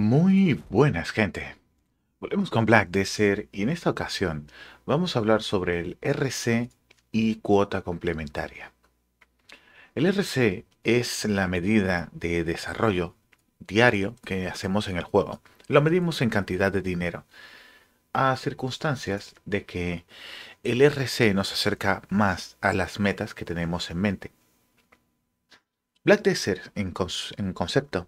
Muy buenas gente. Volvemos con Black Desert y en esta ocasión vamos a hablar sobre el RC y cuota complementaria. El RC es la medida de desarrollo diario que hacemos en el juego. Lo medimos en cantidad de dinero. A circunstancias de que el RC nos acerca más a las metas que tenemos en mente. Black Desert en, concepto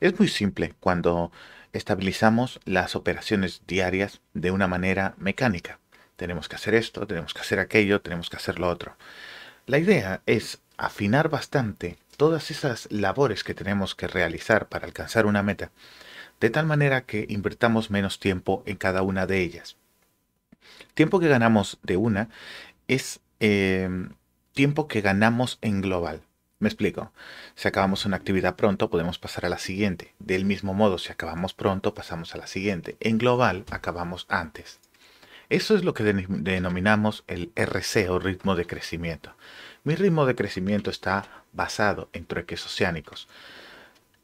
es muy simple cuando estabilizamos las operaciones diarias de una manera mecánica. Tenemos que hacer esto, tenemos que hacer aquello, tenemos que hacer lo otro. La idea es afinar bastante todas esas labores que tenemos que realizar para alcanzar una meta, de tal manera que invertamos menos tiempo en cada una de ellas. Tiempo que ganamos de una es eh, tiempo que ganamos en global. Me explico. Si acabamos una actividad pronto, podemos pasar a la siguiente. Del mismo modo, si acabamos pronto, pasamos a la siguiente. En global, acabamos antes. Eso es lo que denominamos el RC o ritmo de crecimiento. Mi ritmo de crecimiento está basado en trueques oceánicos.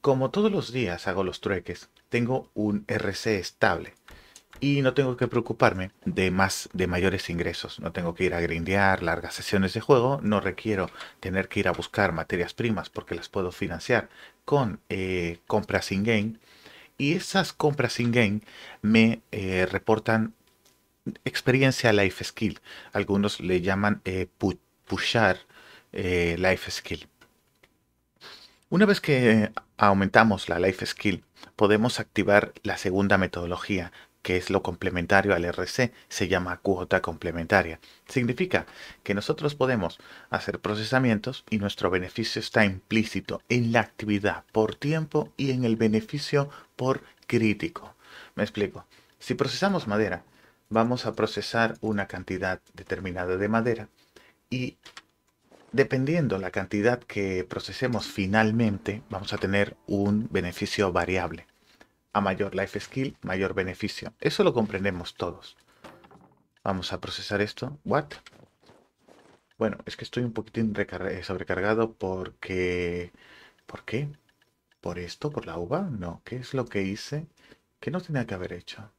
Como todos los días hago los trueques, tengo un RC estable y no tengo que preocuparme de más de mayores ingresos. No tengo que ir a grindear largas sesiones de juego, no requiero tener que ir a buscar materias primas porque las puedo financiar con eh, compras in-game y esas compras in-game me eh, reportan experiencia life skill. Algunos le llaman eh, pushar life skill. Una vez que aumentamos la life skill, podemos activar la segunda metodología que es lo complementario al RC, se llama cuota complementaria. Significa que nosotros podemos hacer procesamientos y nuestro beneficio está implícito en la actividad por tiempo y en el beneficio por crítico. Me explico. Si procesamos madera, vamos a procesar una cantidad determinada de madera y dependiendo la cantidad que procesemos finalmente, vamos a tener un beneficio variable a mayor life skill, mayor beneficio. Eso lo comprendemos todos. Vamos a procesar esto. ¿What? Bueno, es que estoy un poquitín eh, sobrecargado porque... ¿Por qué? ¿Por esto? ¿Por la uva? No. ¿Qué es lo que hice? ¿Qué no tenía que haber hecho?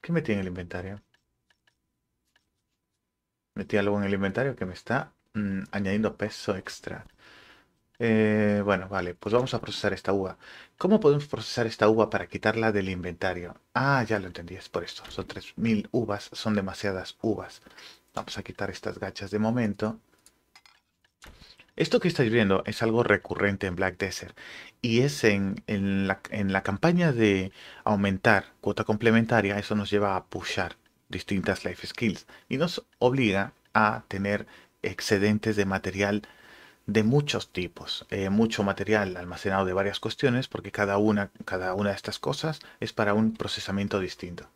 ¿Qué metí en el inventario? Metí algo en el inventario que me está mm, añadiendo peso extra. Eh, bueno, vale, pues vamos a procesar esta uva. ¿Cómo podemos procesar esta uva para quitarla del inventario? Ah, ya lo entendí, es por esto. Son 3.000 uvas, son demasiadas uvas. Vamos a quitar estas gachas de momento. Esto que estáis viendo es algo recurrente en Black Desert y es en, la, en la campaña de aumentar cuota complementaria, eso nos lleva a pushar distintas life skills y nos obliga a tener excedentes de material de muchos tipos, eh, mucho material almacenado de varias cuestiones, porque cada una, cada una de estas cosas es para un procesamiento distinto.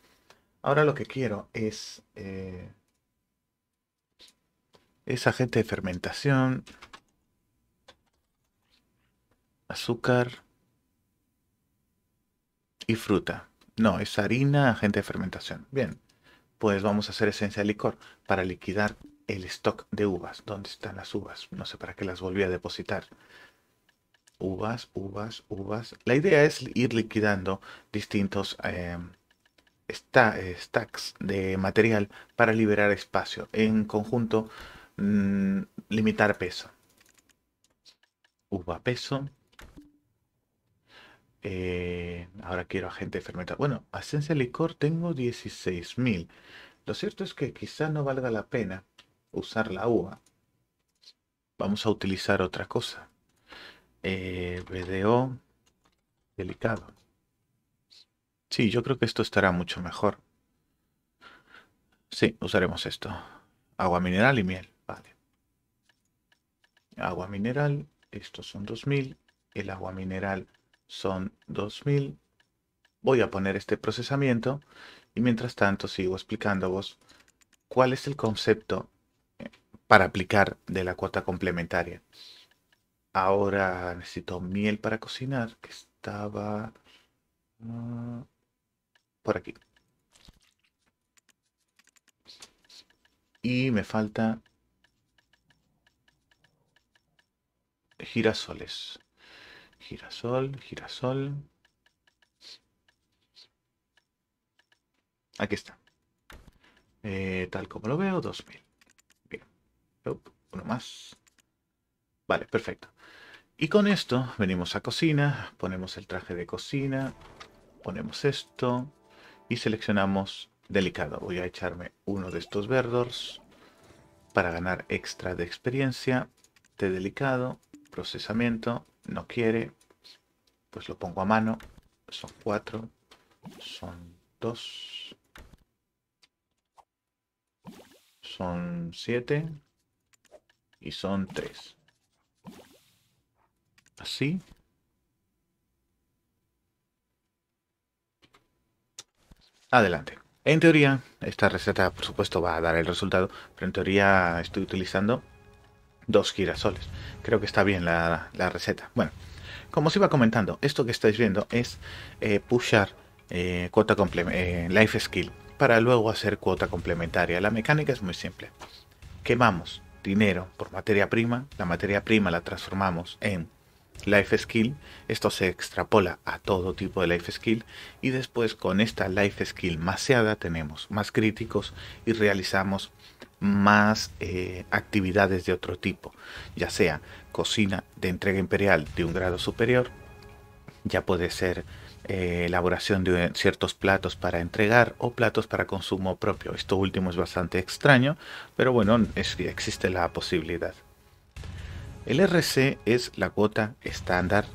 Ahora lo que quiero es eh, es agente de fermentación, azúcar y fruta. No, es harina, agente de fermentación. Bien, pues vamos a hacer esencia de licor para liquidar el stock de uvas. ¿Dónde están las uvas? No sé para qué las volví a depositar. Uvas, uvas, uvas. La idea es ir liquidando distintos em, eh, stacks de material para liberar espacio. En conjunto, mm, limitar peso. Uva peso. Eh, ahora quiero agente fermenta. Bueno, esencia licor tengo 16.000. Lo cierto es que quizá no valga la pena usar la uva, vamos a utilizar otra cosa. Eh, BDO delicado. Sí, yo creo que esto estará mucho mejor. Sí, usaremos esto. Agua mineral y miel. Vale. Agua mineral, estos son 2000. El agua mineral son 2000. Voy a poner este procesamiento y mientras tanto sigo explicándoos cuál es el concepto para aplicar de la cuota complementaria. Ahora necesito miel para cocinar, que estaba mm, por aquí. Y me falta girasoles. Girasol, girasol. Aquí está. Eh, tal como lo veo, 2000 uno más. Vale, perfecto. Y con esto venimos a cocina, ponemos el traje de cocina, ponemos esto y seleccionamos delicado. Voy a echarme uno de estos verdors para ganar extra de experiencia. te delicado, procesamiento, no quiere, pues lo pongo a mano. Son cuatro, son dos, son siete, son tres. Así. Adelante. En teoría, esta receta por supuesto va a dar el resultado, pero en teoría estoy utilizando dos girasoles. Creo que está bien la, receta. Bueno, como os iba comentando, esto que estáis viendo es eh, pushar eh, cuota eh, life skill para luego hacer cuota complementaria. La mecánica es muy simple. Quemamos dinero por materia prima, la materia prima la transformamos en life skill, esto se extrapola a todo tipo de life skill y después con esta life skill maseada tenemos más críticos y realizamos más eh, actividades de otro tipo, ya sea cocina de entrega imperial de un grado superior, ya puede ser eh, elaboración de ciertos platos para entregar o platos para consumo propio. Esto último es bastante extraño, pero bueno, es, existe la posibilidad. El RC es la cuota estándar,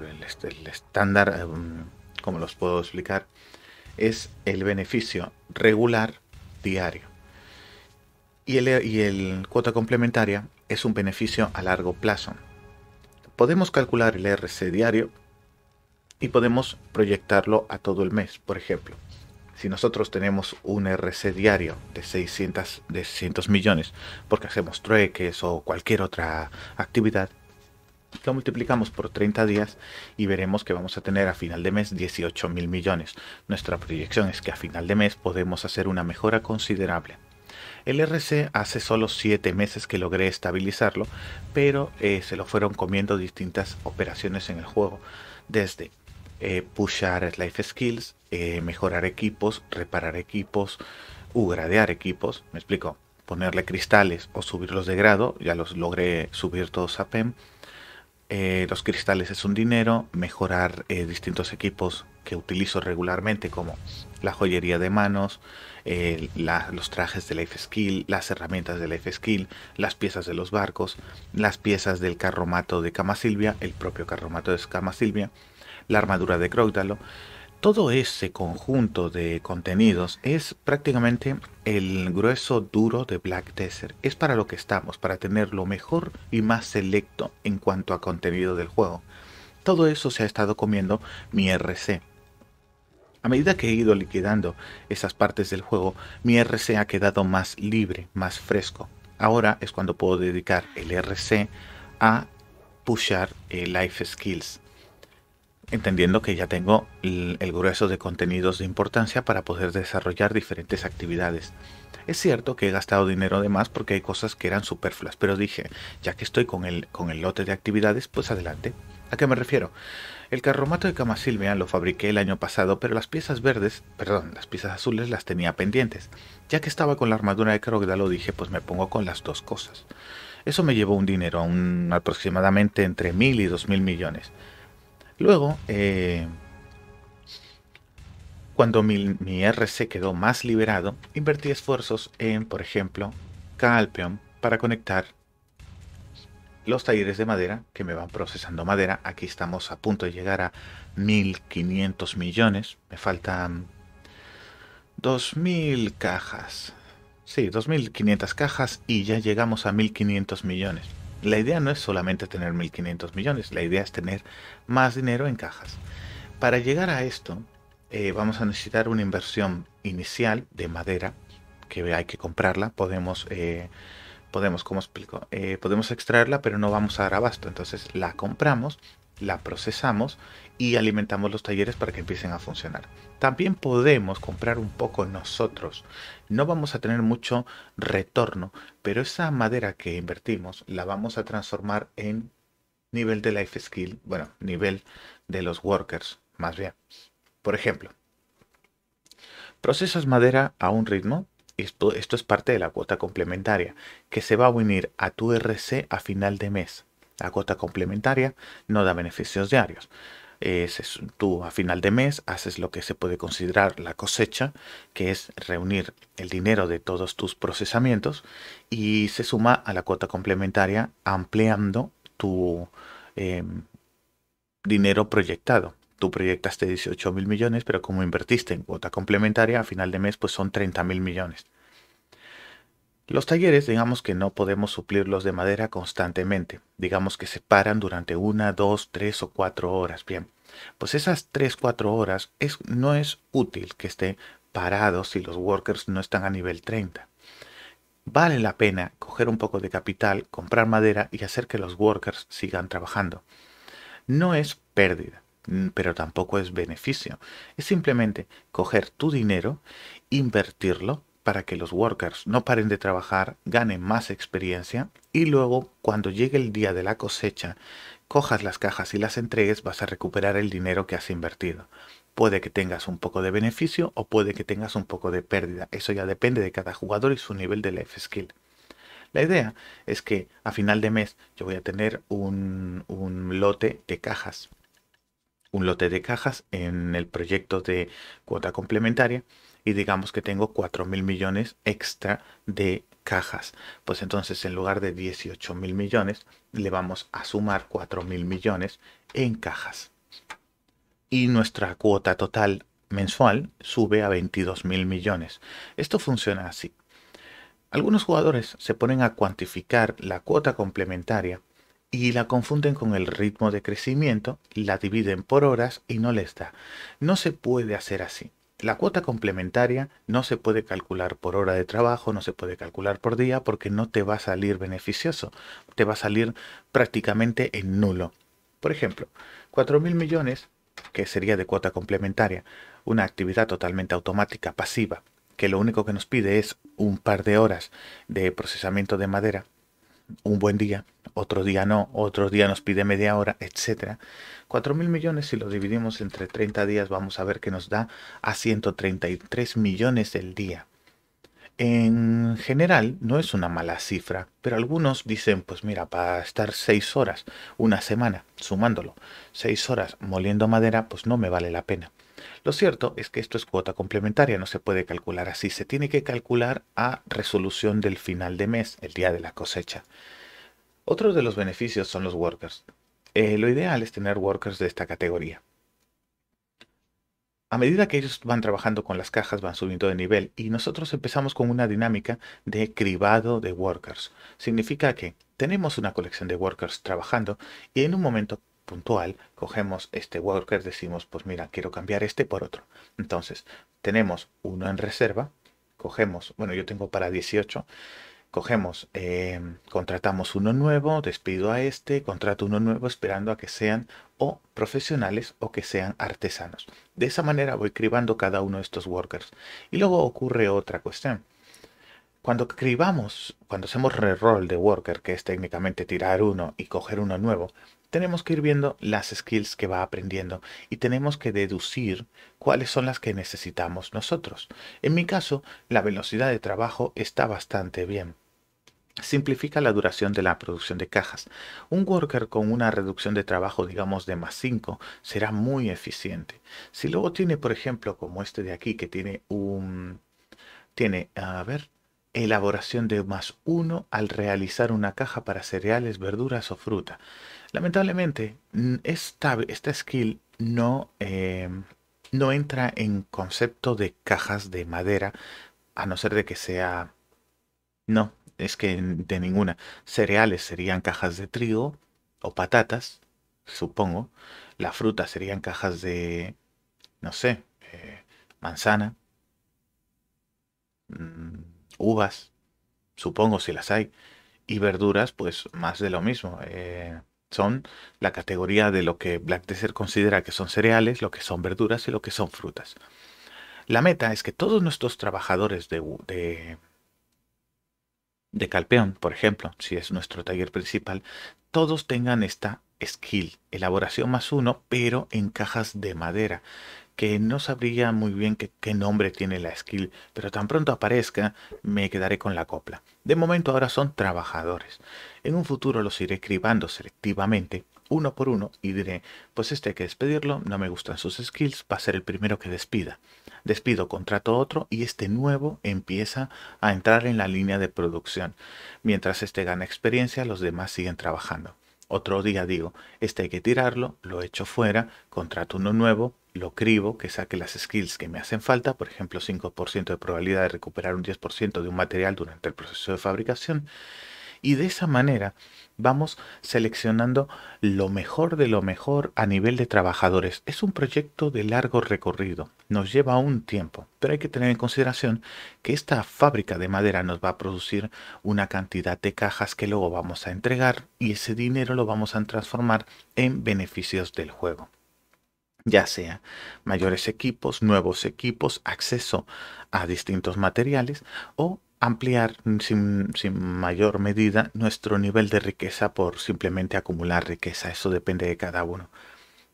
el, estándar, em, como los puedo explicar, es el beneficio regular diario. Y el, y el cuota complementaria es un beneficio a largo plazo. Podemos calcular el RC diario y podemos proyectarlo a todo el mes, por ejemplo. Si nosotros tenemos un RC diario de 600, millones, porque hacemos trueques o cualquier otra actividad, lo multiplicamos por 30 días y veremos que vamos a tener a final de mes 18 mil millones. Nuestra proyección es que a final de mes podemos hacer una mejora considerable. El RC hace solo 7 meses que logré estabilizarlo, pero eh, se lo fueron comiendo distintas operaciones en el juego, desde eh, life skills, eh, mejorar equipos, reparar equipos, u gradear equipos, me explico, ponerle cristales o subirlos de grado, ya los logré subir todos a PEM. Eh, los cristales es un dinero, mejorar eh, distintos equipos que utilizo regularmente como la joyería de manos, los trajes de Life Skill, las herramientas de Life Skill, las piezas de los barcos, las piezas del carromato de Cama Silvia, el propio carromato de Cama Silvia, la armadura de Crótalo. Todo ese conjunto de contenidos es prácticamente el grueso duro de Black Desert. Es para lo que estamos, para tener lo mejor y más selecto en cuanto a contenido del juego. Todo eso se ha estado comiendo mi RC. A medida que he ido liquidando esas partes del juego, mi RC ha quedado más libre, más fresco. Ahora es cuando puedo dedicar el RC a pushar el eh, life skills, entendiendo que ya tengo el, grueso de contenidos de importancia para poder desarrollar diferentes actividades. Es cierto que he gastado dinero de más porque hay cosas que eran superfluas, pero dije, ya que estoy con el, con el lote de actividades, pues adelante. ¿A qué me refiero? El carromato de cama lo fabriqué el año pasado, pero las piezas verdes, perdón, las piezas azules las tenía pendientes. Ya que estaba con la armadura de lo dije, pues me pongo con las dos cosas. Eso me llevó un dinero, un, aproximadamente entre mil y dos mil millones. Luego, eh, cuando mi, mi, RC quedó más liberado, invertí esfuerzos en, por ejemplo, Calpeon para conectar los talleres de madera que me van procesando madera. Aquí estamos a punto de llegar a 1.500 millones. Me faltan 2.000 cajas. Sí, 2.500 cajas y ya llegamos a 1.500 millones. La idea no es solamente tener 1.500 millones, la idea es tener más dinero en cajas. Para llegar a esto, eh, vamos a necesitar una inversión inicial de madera, que hay que comprarla, podemos... Eh, podemos, eh, podemos extraerla, pero no vamos a dar abasto. Entonces la compramos, la procesamos y alimentamos los talleres para que empiecen a funcionar también podemos comprar un poco nosotros. No vamos a tener mucho retorno, pero esa madera que invertimos la vamos a transformar en nivel de life skill, bueno, nivel de los workers, más bien. Por ejemplo, procesas madera a un ritmo, esto, esto es parte de la cuota complementaria, que se va a unir a tu RC a final de mes. La cuota complementaria no da beneficios diarios es tú a final de mes haces lo que se puede considerar la cosecha, que es reunir el dinero de todos tus procesamientos y se suma a la cuota complementaria ampliando tu em, dinero proyectado. Tú proyectaste 18 mil millones, pero como invertiste en cuota complementaria, a final de mes pues son 30 mil millones. Los talleres, digamos que no podemos suplirlos de madera constantemente. Digamos que se paran durante una, dos, tres o cuatro horas. Bien, pues esas tres, cuatro horas no es útil que estén parados si los workers no están a nivel 30. Vale la pena coger un poco de capital, comprar madera y hacer que los workers sigan trabajando. No es pérdida, mm, pero tampoco es beneficio. Es simplemente coger tu dinero, invertirlo para que los workers no paren de trabajar, ganen más experiencia y luego cuando llegue el día de la cosecha, cojas las cajas y las entregues, vas a recuperar el dinero que has invertido. Puede que tengas un poco de beneficio o puede que tengas un poco de pérdida. Eso ya depende de cada jugador y su nivel de life skill. La idea es que a final de mes yo voy a tener un, un lote de cajas. Un lote de cajas en el proyecto de cuota complementaria y digamos que tengo 4 mil millones extra de cajas. Pues entonces en lugar de 18 mil millones le vamos a sumar 4 mil millones en cajas. Y nuestra cuota total mensual sube a 22 mil millones. Esto funciona así. Algunos jugadores se ponen a cuantificar la cuota complementaria y la confunden con el ritmo de crecimiento, la dividen por horas y no les da. No se puede hacer así. La cuota complementaria no se puede calcular por hora de trabajo, no se puede calcular por día porque no te va a salir beneficioso, te va a salir prácticamente en nulo. Por ejemplo, 4.000 millones, que sería de cuota complementaria, una actividad totalmente automática, pasiva, que lo único que nos pide es un par de horas de procesamiento de madera, un buen día, otro día no, otro día nos pide media hora, etc. 4.000 millones, si lo dividimos entre 30 días, vamos a ver que nos da a 133 millones el día. En general no es una mala cifra, pero algunos dicen, pues mira, para estar seis horas, una semana, sumándolo, seis horas moliendo madera, pues no me vale la pena. Lo cierto es que esto es cuota complementaria, no se puede calcular así, se tiene que calcular a resolución del final de mes, el día de la cosecha. Otro de los beneficios son los workers. Eh, lo ideal es tener workers de esta categoría. A medida que ellos van trabajando con las cajas, van subiendo de nivel y nosotros empezamos con una dinámica de cribado de workers. Significa que tenemos una colección de workers trabajando y en un momento puntual, cogemos este worker, decimos, pues mira, quiero cambiar este por otro. Entonces, tenemos uno en reserva, cogemos, bueno, yo tengo para 18, cogemos, em, contratamos uno nuevo, despido a este, contrato uno nuevo esperando a que sean o profesionales o que sean artesanos. De esa manera voy cribando cada uno de estos workers. Y luego ocurre otra cuestión. Cuando cribamos, cuando hacemos reroll de worker, que es técnicamente tirar uno y coger uno nuevo, tenemos que ir viendo las skills que va aprendiendo y tenemos que deducir cuáles son las que necesitamos nosotros. En mi caso, la velocidad de trabajo está bastante bien. Simplifica la duración de la producción de cajas. Un worker con una reducción de trabajo, digamos, de más 5 será muy eficiente. Si luego tiene, por ejemplo, como este de aquí, que tiene un... Tiene, a ver, elaboración de más 1 al realizar una caja para cereales, verduras o fruta. Lamentablemente, esta, esta skill no, eh, no entra en concepto de cajas de madera, a no ser de que sea... No, es que de ninguna. Cereales serían cajas de trigo o patatas, supongo. La fruta serían cajas de, no sé, eh, manzana, mm, uvas, supongo si las hay. Y verduras, pues más de lo mismo. Eh, son la categoría de lo que Black Desert considera que son cereales, lo que son verduras y lo que son frutas. La meta es que todos nuestros trabajadores de, de, de Calpeón, por ejemplo, si es nuestro taller principal, todos tengan esta skill, elaboración más uno, pero en cajas de madera que no sabría muy bien qué, nombre tiene la skill, pero tan pronto aparezca me quedaré con la copla. De momento ahora son trabajadores. En un futuro los iré cribando selectivamente, uno por uno, y diré, pues este hay que despedirlo, no me gustan sus skills, va a ser el primero que despida. Despido, contrato otro y este nuevo empieza a entrar en la línea de producción. Mientras este gana experiencia, los demás siguen trabajando. Otro día digo, este hay que tirarlo, lo echo fuera, contrato uno nuevo, lo cribo, que saque las skills que me hacen falta, por ejemplo 5% de probabilidad de recuperar un 10% de un material durante el proceso de fabricación, y de esa manera vamos seleccionando lo mejor de lo mejor a nivel de trabajadores. Es un proyecto de largo recorrido, nos lleva un tiempo, pero hay que tener en consideración que esta fábrica de madera nos va a producir una cantidad de cajas que luego vamos a entregar y ese dinero lo vamos a transformar en beneficios del juego ya sea mayores equipos, nuevos equipos, acceso a distintos materiales o ampliar mm, sin, mayor medida nuestro nivel de riqueza por simplemente acumular riqueza. Eso depende de cada uno.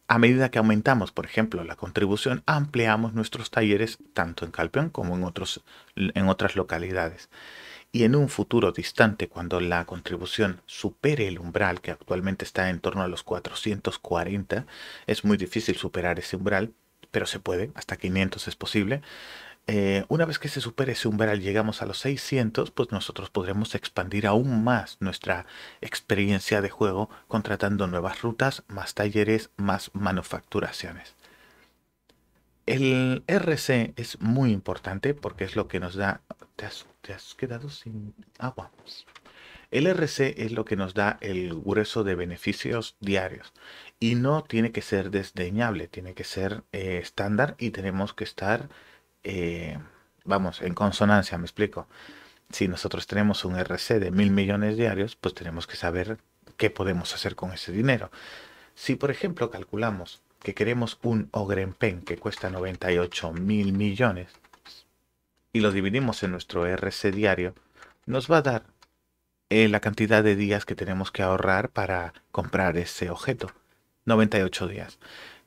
A medida que aumentamos, por ejemplo, la contribución, ampliamos nuestros talleres tanto en Calpeón como en otras localidades y en un futuro distante, cuando la contribución supere el umbral que actualmente está en torno a los 440, es muy difícil superar ese umbral, pero se puede, hasta 500 es posible. Eh, una vez que se supere ese umbral, llegamos a los 600, pues nosotros podremos expandir aún más nuestra experiencia de juego contratando nuevas rutas, más talleres, más manufacturaciones. El RC es muy importante porque es lo que nos da... Te has, quedado sin agua. El RC es lo que nos da el grueso de beneficios diarios y no tiene que ser desdeñable, tiene que ser eh, estándar y tenemos que estar, eh, vamos, en consonancia, me explico. Si nosotros tenemos un RC de mil millones diarios, pues tenemos que saber qué podemos hacer con ese dinero. Si, por ejemplo, calculamos que queremos un Pen que cuesta 98 mil millones y lo dividimos en nuestro RC diario, nos va a dar eh, la cantidad de días que tenemos que ahorrar para comprar ese objeto. 98 días.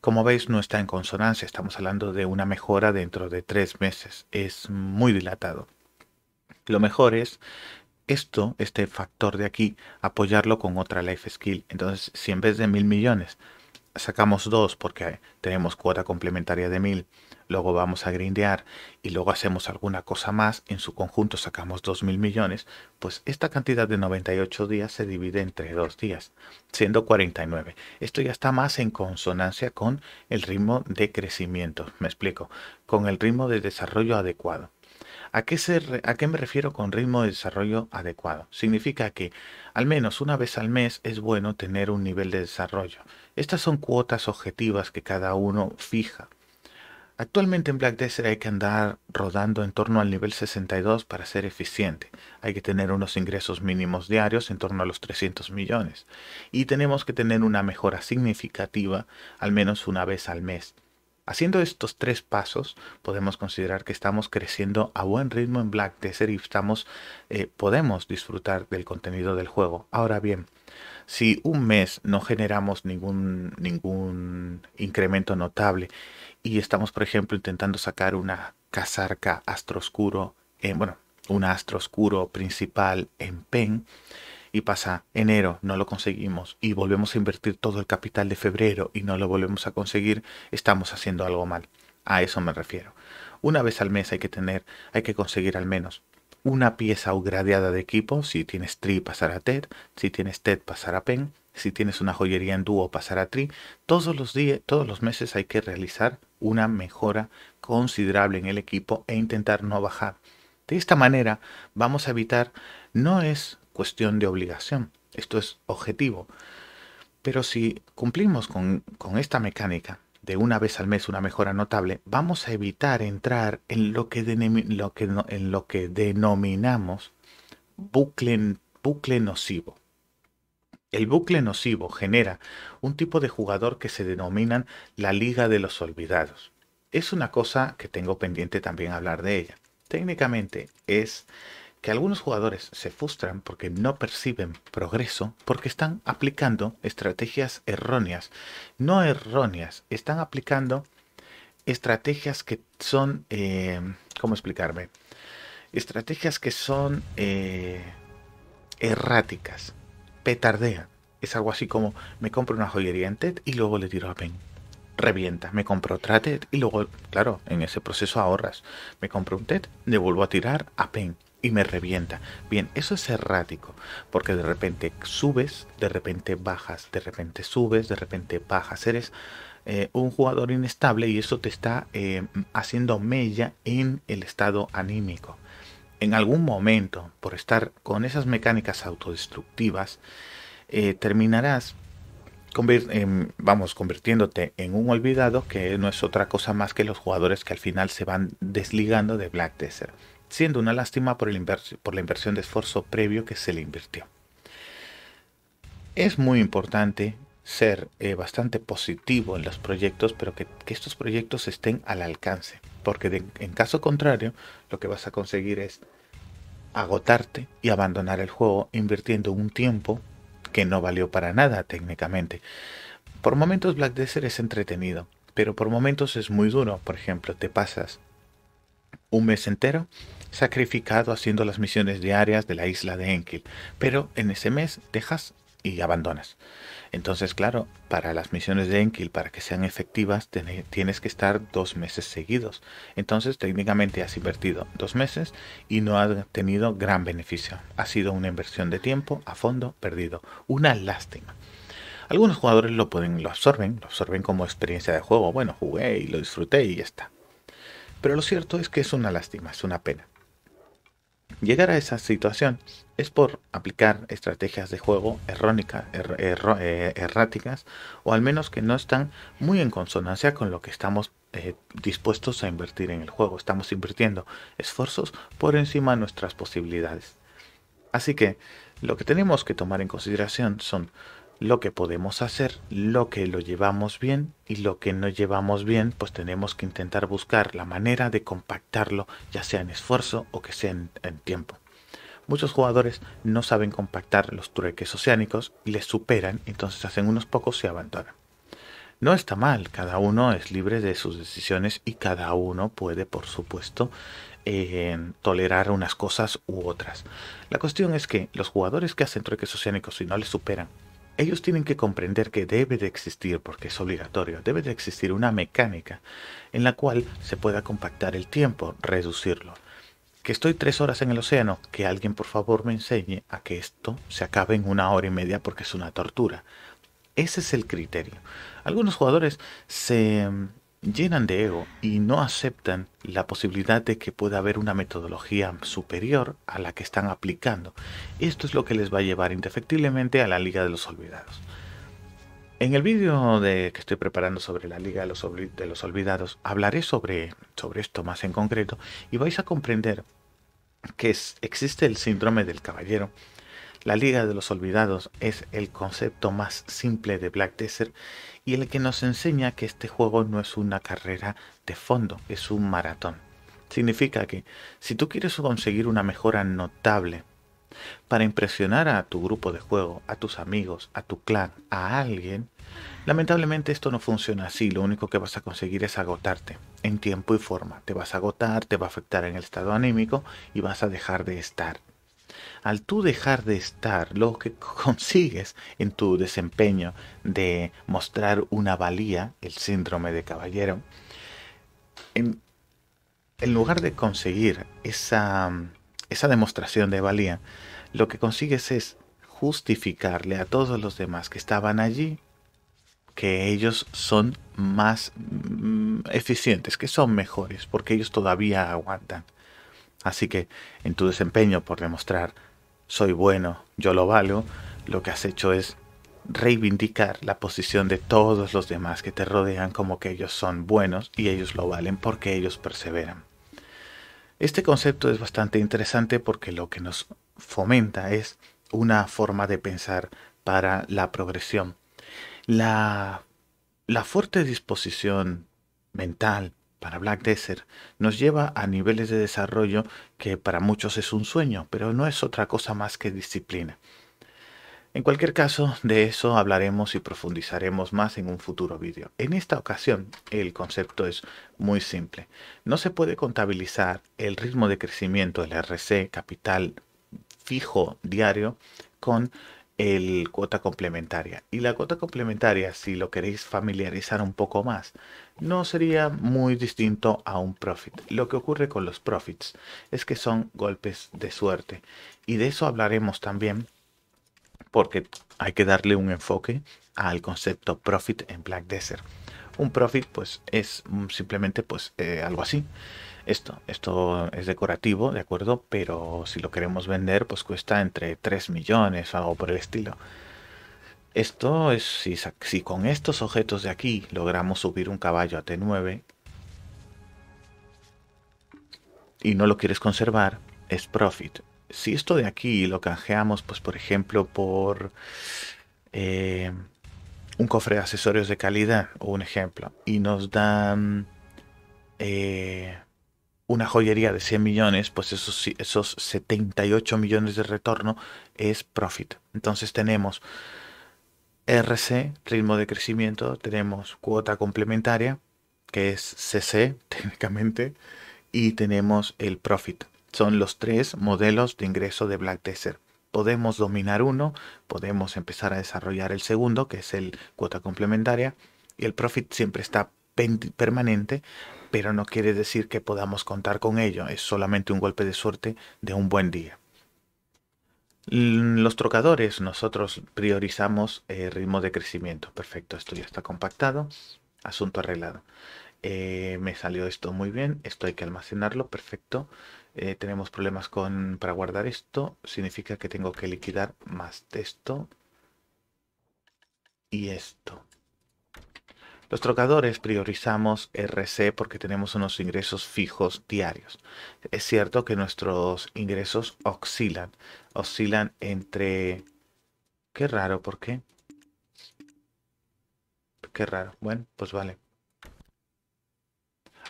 Como veis, no está en consonancia, estamos hablando de una mejora dentro de tres meses. Es muy dilatado. Lo mejor es esto, este factor de aquí, apoyarlo con otra life skill. Entonces, si en vez de mil millones sacamos dos porque tenemos cuota complementaria de 1000, luego vamos a grindear y luego hacemos alguna cosa más, en su conjunto sacamos 2000 millones, pues esta cantidad de 98 días se divide entre dos días, siendo 49. Esto ya está más en consonancia con el ritmo de crecimiento, me explico, con el ritmo de desarrollo adecuado. ¿A qué, me refiero con ritmo de desarrollo adecuado? Significa que al menos una vez al mes es bueno tener un nivel de desarrollo. Estas son cuotas objetivas que cada uno fija. Actualmente en Black Desert hay que andar rodando en torno al nivel 62 para ser eficiente. Hay que tener unos ingresos mínimos diarios en torno a los 300 millones. Y tenemos que tener una mejora significativa al menos una vez al mes. Haciendo estos tres pasos, podemos considerar que estamos creciendo a buen ritmo en Black Desert y estamos, eh, podemos disfrutar del contenido del juego. Ahora bien, si un mes no generamos ningún, ningún incremento notable y estamos, por ejemplo, intentando sacar una casarca astro oscuro, bueno, un astro oscuro principal en PEN, y pasa enero, no lo conseguimos y volvemos a invertir todo el capital de febrero y no lo volvemos a conseguir, estamos haciendo algo mal. A eso me refiero. Una vez al mes hay que tener, hay que conseguir al menos una pieza o gradeada de equipo, si tienes tri pasar a TED, si tienes TED pasar a PEN, si tienes una joyería en dúo pasar a tri, todos los días, todos los meses hay que realizar una mejora considerable en el equipo e intentar no bajar. De esta manera vamos a evitar, no es cuestión de obligación, esto es objetivo. Pero si cumplimos con, con esta mecánica de una vez al mes una mejora notable, vamos a evitar entrar en lo que, lo que, en lo que denominamos bucle, bucle nocivo. El bucle nocivo genera un tipo de jugador que se denominan la Liga de los Olvidados. Es una cosa que tengo pendiente también hablar de ella. Técnicamente es que algunos jugadores se frustran porque no perciben progreso porque están aplicando estrategias erróneas. No erróneas, están aplicando estrategias que son, eh, ¿cómo explicarme? Estrategias que son eh, erráticas, petardean. Es algo así como me compro una joyería en TED y luego le tiro a PEN revienta. Me compro otra TED y luego, claro, en ese proceso ahorras. Me compro un TED, le vuelvo a tirar a PEN y me revienta. Bien, eso es errático, porque de repente subes, de repente bajas, de repente subes, de repente bajas. Eres eh, un jugador inestable y eso te está eh, haciendo mella en el estado anímico. En algún momento, por estar con esas mecánicas autodestructivas, eh, terminarás em, vamos, convirtiéndote en un olvidado que no es otra cosa más que los jugadores que al final se van desligando de Black Desert siendo una lástima por, por la inversión de esfuerzo previo que se le invirtió. Es muy importante ser eh, bastante positivo en los proyectos, pero que, estos proyectos estén al alcance, porque en caso contrario lo que vas a conseguir es agotarte y abandonar el juego invirtiendo un tiempo que no valió para nada técnicamente. Por momentos Black Desert es entretenido, pero por momentos es muy duro. Por ejemplo, te pasas un mes entero sacrificado haciendo las misiones diarias de la isla de Enkil, pero en ese mes dejas y abandonas. Entonces, claro, para las misiones de Enkil, para que sean efectivas, tienes que estar dos meses seguidos. Entonces, técnicamente has invertido dos meses y no has tenido gran beneficio. Ha sido una inversión de tiempo a fondo perdido. Una lástima. Algunos jugadores lo pueden, lo absorben, lo absorben como experiencia de juego. Bueno, jugué y lo disfruté y ya está. Pero lo cierto es que es una lástima, es una pena. Llegar a esa situación es por aplicar estrategias de juego er, eh, erráticas o al menos que no están muy en consonancia con lo que estamos eh, dispuestos a invertir en el juego. Estamos invirtiendo esfuerzos por encima de nuestras posibilidades. Así que lo que tenemos que tomar en consideración son lo que podemos hacer, lo que lo llevamos bien y lo que no llevamos bien, pues tenemos que intentar buscar la manera de compactarlo, ya sea en esfuerzo o que sea en, tiempo. Muchos jugadores no saben compactar los trueques oceánicos y les superan, entonces hacen unos pocos y abandonan. No está mal, cada uno es libre de sus decisiones y cada uno puede, por supuesto, eh, tolerar unas cosas u otras. La cuestión es que los jugadores que hacen trueques oceánicos y no les superan ellos tienen que comprender que debe de existir, porque es obligatorio, debe de existir una mecánica en la cual se pueda compactar el tiempo, reducirlo. Que estoy tres horas en el océano, que alguien por favor me enseñe a que esto se acabe en una hora y media porque es una tortura. Ese es el criterio. Algunos jugadores se llenan de ego y no aceptan la posibilidad de que pueda haber una metodología superior a la que están aplicando. Esto es lo que les va a llevar indefectiblemente a la Liga de los Olvidados. En el vídeo que estoy preparando sobre la Liga de los, Olvidados hablaré sobre, sobre esto más en concreto y vais a comprender que existe el síndrome del caballero la Liga de los Olvidados es el concepto más simple de Black Desert y el que nos enseña que este juego no es una carrera de fondo, es un maratón. Significa que si tú quieres conseguir una mejora notable para impresionar a tu grupo de juego, a tus amigos, a tu clan, a alguien, lamentablemente esto no funciona así, lo único que vas a conseguir es agotarte en tiempo y forma. Te vas a agotar, te va a afectar en el estado anímico y vas a dejar de estar al tú dejar de estar, lo que consigues en tu desempeño de mostrar una valía, el síndrome de caballero, en, lugar de conseguir esa, esa demostración de valía, lo que consigues es justificarle a todos los demás que estaban allí que ellos son más mm, eficientes, que son mejores, porque ellos todavía aguantan. Así que en tu desempeño por demostrar soy bueno, yo lo valgo, lo que has hecho es reivindicar la posición de todos los demás que te rodean como que ellos son buenos y ellos lo valen porque ellos perseveran. Este concepto es bastante interesante porque lo que nos fomenta es una forma de pensar para la progresión. La, la fuerte disposición mental para Black Desert nos lleva a niveles de desarrollo que para muchos es un sueño, pero no es otra cosa más que disciplina. En cualquier caso, de eso hablaremos y profundizaremos más en un futuro vídeo. En esta ocasión, el concepto es muy simple. No se puede contabilizar el ritmo de crecimiento del RC capital fijo diario con cuota complementaria. Y la cuota complementaria, si lo queréis familiarizar un poco más, no sería muy distinto a un profit. Lo que ocurre con los profits es que son golpes de suerte. Y de eso hablaremos también porque hay que darle un enfoque al concepto profit en Black Desert. Un profit pues es simplemente pues eh, algo así esto, esto es decorativo, ¿de acuerdo? Pero si lo queremos vender, pues cuesta entre 3 millones o algo por el estilo. Esto es, si, con estos objetos de aquí logramos subir un caballo a T9 y no lo quieres conservar, es profit. Si esto de aquí lo canjeamos, pues por ejemplo, por eh, un cofre de accesorios de calidad, o un ejemplo, y nos dan... Eh, una joyería de 100 millones, pues esos, esos 78 millones de retorno es profit. Entonces tenemos RC, ritmo de crecimiento, tenemos cuota complementaria, que es CC técnicamente, y tenemos el profit. Son los tres modelos de ingreso de Black Desert. Podemos dominar uno, podemos empezar a desarrollar el segundo, que es el cuota complementaria, y el profit siempre está permanente pero no quiere decir que podamos contar con ello, es solamente un golpe de suerte de un buen día. Los trocadores, nosotros priorizamos el eh, ritmo de crecimiento. Perfecto, esto ya está compactado, asunto arreglado. Eh, me salió esto muy bien, esto hay que almacenarlo, perfecto. Eh, tenemos problemas con, para guardar esto, significa que tengo que liquidar más esto y esto. Los trocadores priorizamos RC porque tenemos unos ingresos fijos diarios. Es cierto que nuestros ingresos oscilan, oscilan entre... Qué raro, ¿por qué? Qué raro. Bueno, pues vale.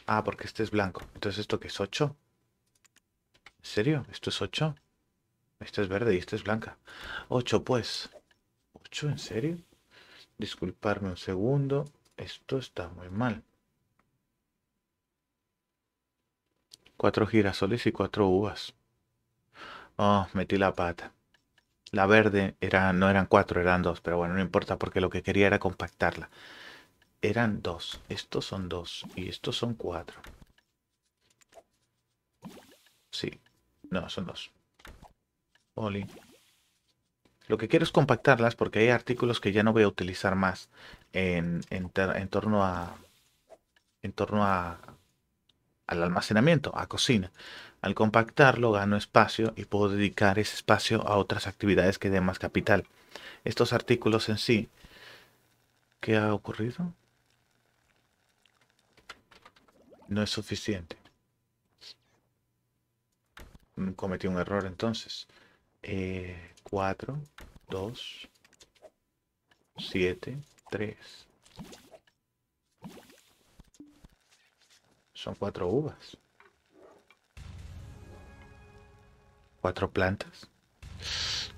Ah, porque este es blanco. Entonces, ¿esto qué es? ¿8? ¿En serio? ¿Esto es 8? Esto es verde y esta es blanca. 8, pues. ¿8? ¿En serio? Disculparme un segundo. Esto está muy mal. Cuatro girasoles y cuatro uvas. Oh, metí la pata. La verde era, no eran cuatro, eran dos, pero bueno, no importa porque lo que quería era compactarla. Eran dos, estos son dos y estos son cuatro. Sí, no, son dos. Oli. Lo que quiero es compactarlas porque hay artículos que ya no voy a utilizar más en, en, torno a en torno a, al almacenamiento, a cocina. Al compactarlo gano espacio y puedo dedicar ese espacio a otras actividades que den más capital. Estos artículos en sí, ¿qué ha ocurrido? No es suficiente. Mm, cometí un error entonces. 4, 2, 7, tres. Son cuatro uvas. Cuatro plantas.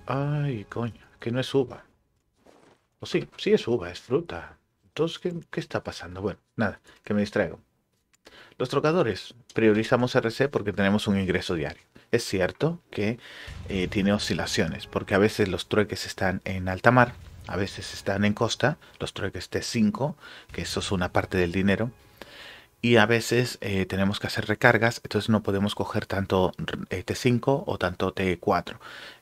Ay, coño, que no es uva. O pues sí, sí es uva, es fruta. Entonces, ¿qué, está pasando? Bueno, nada, que me distraigo. Los trocadores priorizamos RC porque tenemos un ingreso diario. Es cierto que eh, tiene oscilaciones, porque a veces los trueques están en alta mar a veces están en costa, los trueques T5, que eso es una parte del dinero, y a veces eh, tenemos que hacer recargas, entonces no podemos coger tanto eh, T5 o tanto T4.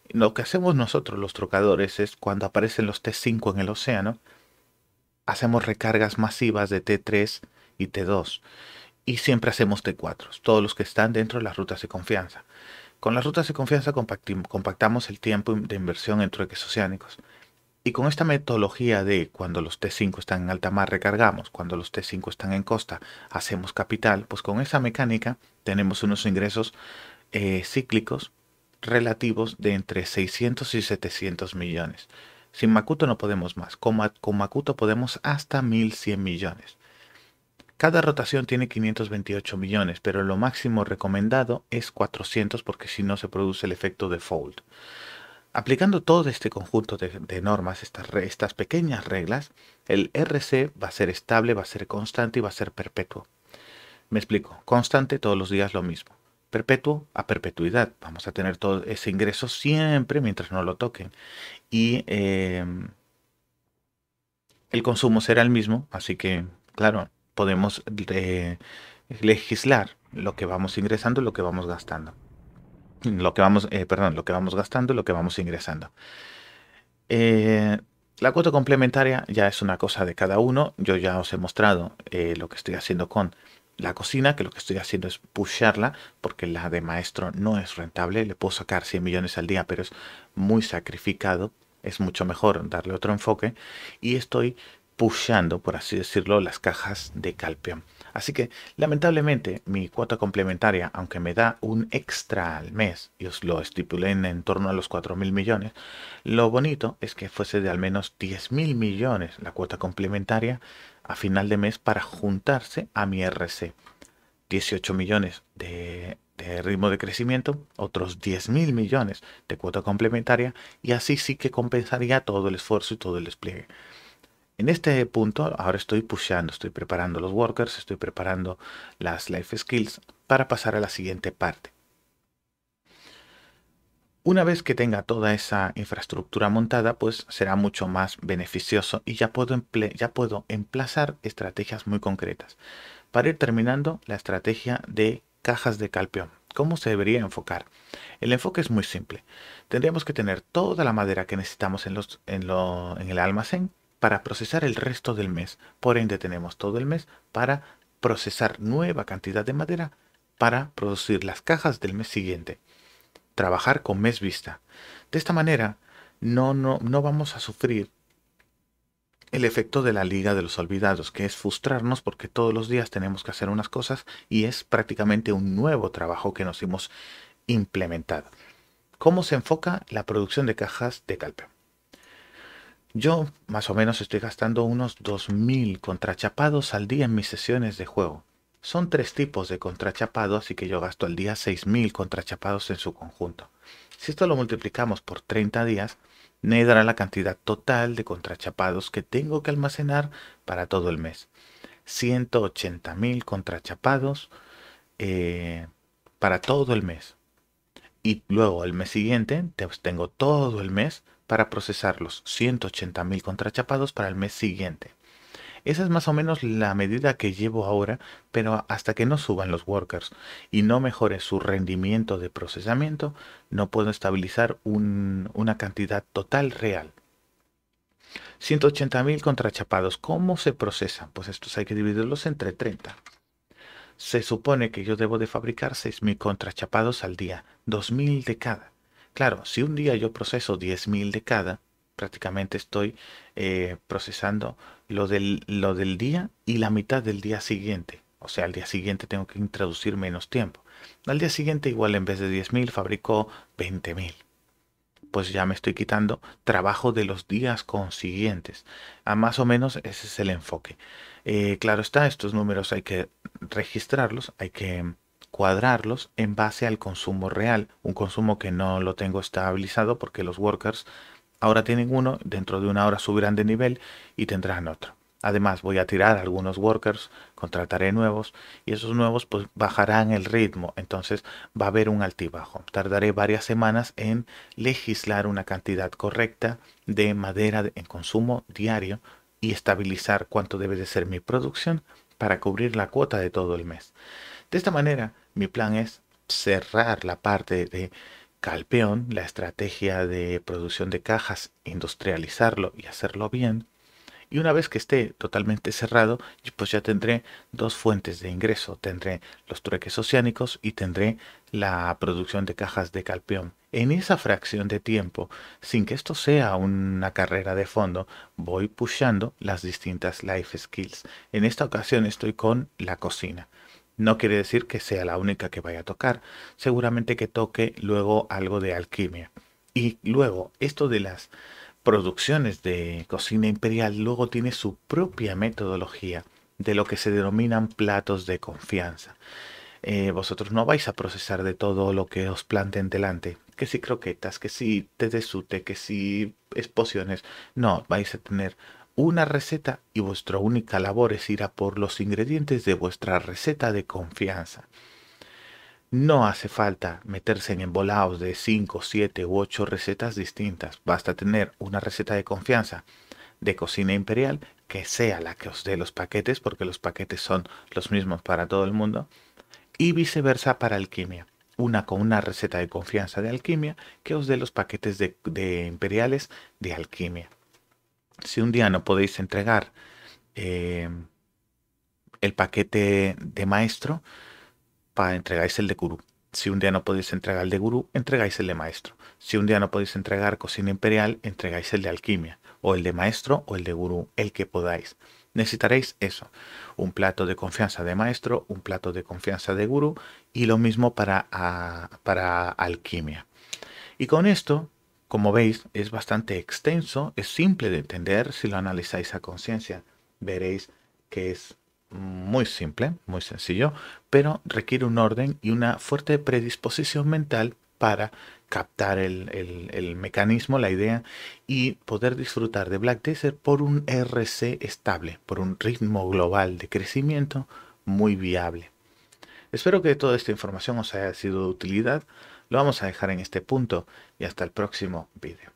Lo que hacemos nosotros los trocadores es cuando aparecen los T5 en el océano, hacemos recargas masivas de T3 y T2 y siempre hacemos T4, todos los que están dentro de las rutas de confianza. Con las rutas de confianza compactamos el tiempo de inversión en trueques oceánicos. Y con esta metodología de cuando los T5 están en alta mar recargamos, cuando los T5 están en costa hacemos capital, pues con esa mecánica tenemos unos ingresos eh, cíclicos relativos de entre 600 y 700 millones. Sin Makuto no podemos más, con, con Makuto podemos hasta 1.100 millones. Cada rotación tiene 528 millones, pero lo máximo recomendado es 400 porque si no se produce el efecto de fold. Aplicando todo este conjunto de, normas, estas, pequeñas reglas, el RC va a ser estable, va a ser constante y va a ser perpetuo. Me explico, constante todos los días lo mismo. Perpetuo a perpetuidad. Vamos a tener todo ese ingreso siempre mientras no lo toquen. Y em, el consumo será el mismo, así que, claro, podemos eh, legislar lo que vamos ingresando y lo que vamos gastando lo que vamos, eh, perdón, lo que vamos gastando lo que vamos ingresando. Eh, la cuota complementaria ya es una cosa de cada uno. Yo ya os he mostrado eh, lo que estoy haciendo con la cocina, que lo que estoy haciendo es pusharla, porque la de maestro no es rentable. Le puedo sacar 100 millones al día, pero es muy sacrificado. Es mucho mejor darle otro enfoque. Y estoy pushando, por así decirlo, las cajas de Calpeón. Así que, lamentablemente, mi cuota complementaria, aunque me da un extra al mes, y os lo estipulé en, torno a los 4.000 millones, lo bonito es que fuese de al menos 10.000 millones la cuota complementaria a final de mes para juntarse a mi RC. 18 millones de, de ritmo de crecimiento, otros 10.000 millones de cuota complementaria, y así sí que compensaría todo el esfuerzo y todo el despliegue. En este punto, ahora estoy pusheando, estoy preparando los workers, estoy preparando las life skills para pasar a la siguiente parte. Una vez que tenga toda esa infraestructura montada, pues será mucho más beneficioso y ya puedo, ya puedo emplazar estrategias muy concretas. Para ir terminando, la estrategia de cajas de calpeón. ¿Cómo se debería enfocar? El enfoque es muy simple. Tendríamos que tener toda la madera que necesitamos en el almacén para procesar el resto del mes. Por ende tenemos todo el mes para procesar nueva cantidad de madera para producir las cajas del mes siguiente. Trabajar con mes vista. De esta manera no, no, no vamos a sufrir el efecto de la Liga de los Olvidados, que es frustrarnos porque todos los días tenemos que hacer unas cosas y es prácticamente un nuevo trabajo que nos hemos implementado. ¿Cómo se enfoca la producción de cajas de Calpe? Yo más o menos estoy gastando unos 2.000 contrachapados al día en mis sesiones de juego. Son tres tipos de contrachapados, así que yo gasto al día 6.000 contrachapados en su conjunto. Si esto lo multiplicamos por 30 días, me dará la cantidad total de contrachapados que tengo que almacenar para todo el mes. 180.000 contrachapados eh, para todo el mes. Y luego el mes siguiente tengo todo el mes para procesar los 180.000 contrachapados para el mes siguiente. Esa es más o menos la medida que llevo ahora, pero hasta que no suban los workers y no mejore su rendimiento de procesamiento, no puedo estabilizar una cantidad total real. 180.000 contrachapados, ¿cómo se procesan? Pues estos hay que dividirlos entre 30. Se supone que yo debo de fabricar 6.000 contrachapados al día, 2.000 de cada. Claro, si un día yo proceso 10.000 de cada, prácticamente estoy eh, procesando lo del, lo del día y la mitad del día siguiente. O sea, al día siguiente tengo que introducir menos tiempo. Al día siguiente igual en vez de 10.000 fabrico 20.000. Pues ya me estoy quitando trabajo de los días consiguientes. A ah, más o menos ese es el enfoque. Eh, claro está, estos números hay que registrarlos, hay que cuadrarlos en base al consumo real, un consumo que no lo tengo estabilizado porque los workers ahora tienen uno, dentro de una hora subirán de nivel y tendrán otro. Además voy a tirar algunos workers, contrataré nuevos y esos nuevos pues bajarán el ritmo, entonces va a haber un altibajo. Tardaré varias semanas en legislar una cantidad correcta de madera en consumo diario y estabilizar cuánto debe de ser mi producción para cubrir la cuota de todo el mes. De esta manera mi plan es cerrar la parte de Calpeón, la estrategia de producción de cajas, industrializarlo y hacerlo bien. Y una vez que esté totalmente cerrado, pues ya tendré dos fuentes de ingreso. Tendré los trueques oceánicos y tendré la producción de cajas de Calpeón. En esa fracción de tiempo, sin que esto sea una carrera de fondo, voy pushando las distintas life skills. En esta ocasión estoy con la cocina. No quiere decir que sea la única que vaya a tocar. Seguramente que toque luego algo de alquimia. Y luego, esto de las producciones de cocina imperial luego tiene su propia metodología de lo que se denominan platos de confianza. Eh, vosotros no vais a procesar de todo lo que os planteen delante, que si croquetas, que si te de sute, que si exposiones, no, vais a tener una receta y vuestra única labor es ir a por los ingredientes de vuestra receta de confianza. No hace falta meterse en embolados de 5, 7 u 8 recetas distintas. Basta tener una receta de confianza de cocina imperial que sea la que os dé los paquetes, porque los paquetes son los mismos para todo el mundo, y viceversa para alquimia. Una con una receta de confianza de alquimia que os dé los paquetes de imperiales de alquimia si un día no podéis entregar em, el paquete de maestro, para entregáis el de gurú. Si un día no podéis entregar el de gurú, entregáis el de maestro. Si un día no podéis entregar cocina imperial, entregáis el de alquimia, o el de maestro o el de gurú, el que podáis. Necesitaréis eso, un plato de confianza de maestro, un plato de confianza de gurú y lo mismo para, ah, para alquimia. Y con esto como veis, es bastante extenso, es simple de entender si lo analizáis a conciencia. Veréis que es muy simple, muy sencillo, pero requiere un orden y una fuerte predisposición mental para captar el, mecanismo, la idea y poder disfrutar de Black Desert por un RC estable, por un ritmo global de crecimiento muy viable. Espero que toda esta información os haya sido de utilidad. Lo vamos a dejar en este punto y hasta el próximo vídeo.